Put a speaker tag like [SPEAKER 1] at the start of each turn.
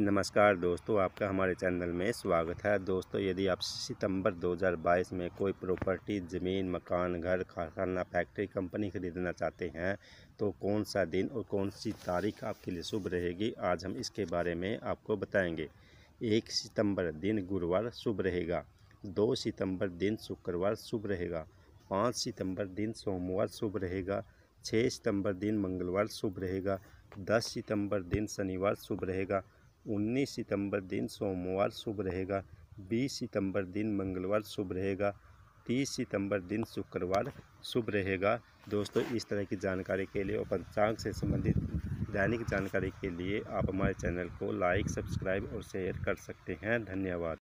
[SPEAKER 1] नमस्कार दोस्तों आपका हमारे चैनल में स्वागत है दोस्तों यदि आप सितंबर 2022 में कोई प्रॉपर्टी ज़मीन मकान घर कारखाना फैक्ट्री कंपनी खरीदना चाहते हैं तो कौन सा दिन और कौन सी तारीख आपके लिए शुभ रहेगी आज हम इसके बारे में आपको बताएंगे एक सितंबर दिन गुरुवार शुभ रहेगा दो सितंबर दिन शुक्रवार शुभ रहेगा पाँच सितंबर दिन सोमवार शुभ रहेगा छः सितंबर दिन मंगलवार शुभ रहेगा दस सितम्बर दिन शनिवार शुभ रहेगा 19 सितंबर दिन सोमवार शुभ रहेगा 20 सितंबर दिन मंगलवार शुभ रहेगा 30 सितंबर दिन शुक्रवार शुभ रहेगा दोस्तों इस तरह की जानकारी के लिए और पंचांग से संबंधित दैनिक जानकारी के लिए आप हमारे चैनल को लाइक सब्सक्राइब और शेयर कर सकते हैं धन्यवाद